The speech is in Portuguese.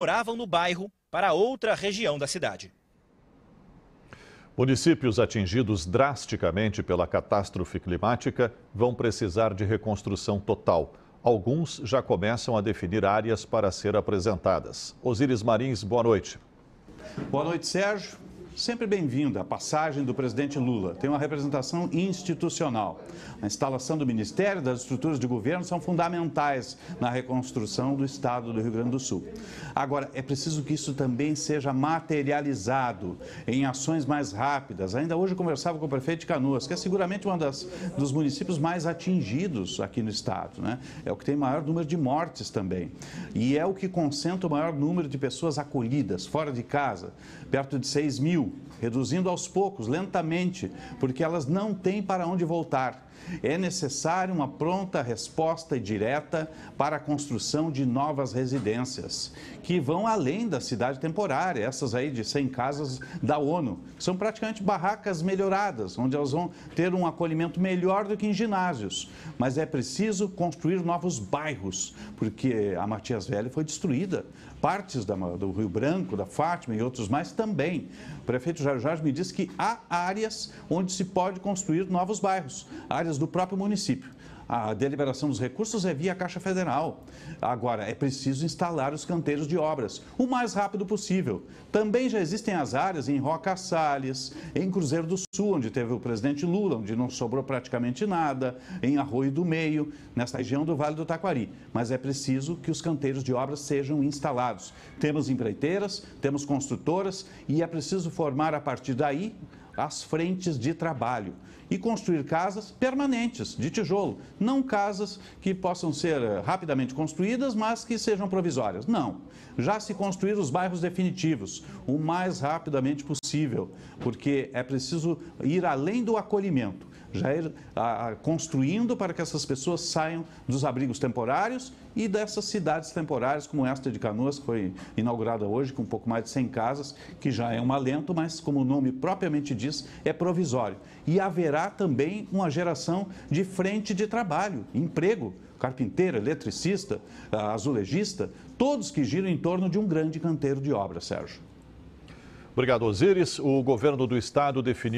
moravam no bairro para outra região da cidade. Municípios atingidos drasticamente pela catástrofe climática vão precisar de reconstrução total. Alguns já começam a definir áreas para ser apresentadas. Osíris Marins, boa noite. Boa noite, Sérgio. Sempre bem-vinda a passagem do presidente Lula. Tem uma representação institucional. A instalação do Ministério e das estruturas de governo são fundamentais na reconstrução do Estado do Rio Grande do Sul. Agora, é preciso que isso também seja materializado em ações mais rápidas. Ainda hoje conversava com o prefeito de Canoas, que é seguramente um dos municípios mais atingidos aqui no Estado. Né? É o que tem maior número de mortes também. E é o que concentra o maior número de pessoas acolhidas, fora de casa, perto de 6 mil reduzindo aos poucos, lentamente, porque elas não têm para onde voltar. É necessária uma pronta resposta e direta para a construção de novas residências, que vão além da cidade temporária, essas aí de 100 casas da ONU. São praticamente barracas melhoradas, onde elas vão ter um acolhimento melhor do que em ginásios. Mas é preciso construir novos bairros, porque a Matias Velho foi destruída. Partes do Rio Branco, da Fátima e outros mais também. O prefeito Jair Jorge me disse que há áreas onde se pode construir novos bairros, áreas áreas do próprio município. A deliberação dos recursos é via Caixa Federal. Agora, é preciso instalar os canteiros de obras o mais rápido possível. Também já existem as áreas em Roca Salles, em Cruzeiro do Sul, onde teve o presidente Lula, onde não sobrou praticamente nada, em Arroio do Meio, nesta região do Vale do Taquari. Mas é preciso que os canteiros de obras sejam instalados. Temos empreiteiras, temos construtoras e é preciso formar a partir daí as frentes de trabalho e construir casas permanentes, de tijolo, não casas que possam ser eh, rapidamente construídas, mas que sejam provisórias. Não. Já se construir os bairros definitivos o mais rapidamente possível, porque é preciso ir além do acolhimento já é, a, a, construindo para que essas pessoas saiam dos abrigos temporários e dessas cidades temporárias, como esta de Canoas, que foi inaugurada hoje, com um pouco mais de 100 casas, que já é um alento, mas como o nome propriamente diz, é provisório. E haverá também uma geração de frente de trabalho, emprego carpinteiro, eletricista, azulejista, todos que giram em torno de um grande canteiro de obra, Sérgio. Obrigado, Osiris. O governo do estado definiu.